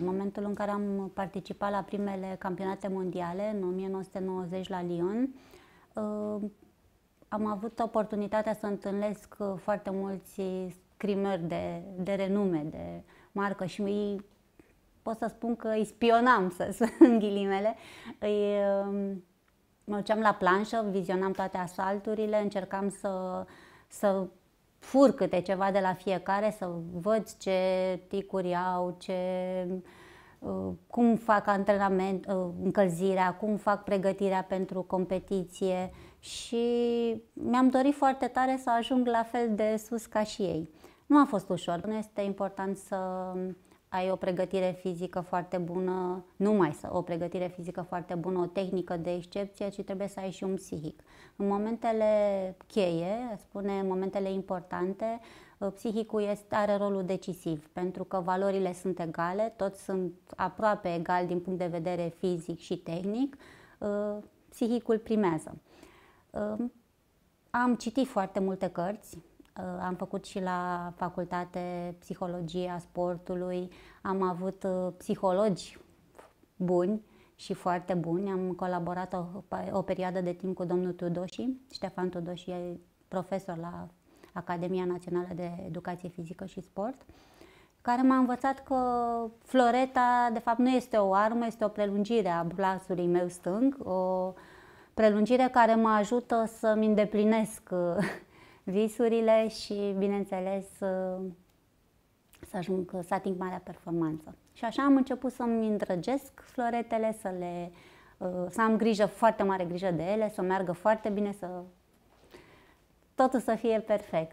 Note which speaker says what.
Speaker 1: În momentul în care am participat la primele campionate mondiale, în 1990 la Lyon, uh, am avut oportunitatea să întâlnesc uh, foarte mulți scrimeri de, de renume, de marcă și îi, pot să spun că îi spionam, să spun în ghilimele. Îi, um, mă duceam la planșă, vizionam toate asalturile, încercam să, să fur câte ceva de la fiecare să văd ce ticuri au, ce, uh, cum fac antrenament, uh, încălzirea, cum fac pregătirea pentru competiție și mi-am dorit foarte tare să ajung la fel de sus ca și ei. Nu a fost ușor, nu este important să ai o pregătire fizică foarte bună, nu mai să o pregătire fizică foarte bună, o tehnică de excepție, ci trebuie să ai și un psihic. În momentele cheie, spune, în momentele importante, uh, psihicul este, are rolul decisiv, pentru că valorile sunt egale, toți sunt aproape egali din punct de vedere fizic și tehnic, uh, psihicul primează. Uh, am citit foarte multe cărți, Uh, am făcut și la facultate psihologia sportului, am avut uh, psihologi buni și foarte buni. Am colaborat o, o perioadă de timp cu domnul Tudoși, Ștefan Tudoși, e profesor la Academia Națională de Educație Fizică și Sport, care m-a învățat că floreta, de fapt, nu este o armă, este o prelungire a brațului meu stâng, o prelungire care mă ajută să-mi îndeplinesc uh, visurile și, bineînțeles, uh, să ajung, uh, să ating marea performanță. Și așa am început să-mi îndrăgesc floretele, să le uh, să am grijă, foarte mare grijă de ele, să meargă foarte bine, să totul să fie perfect.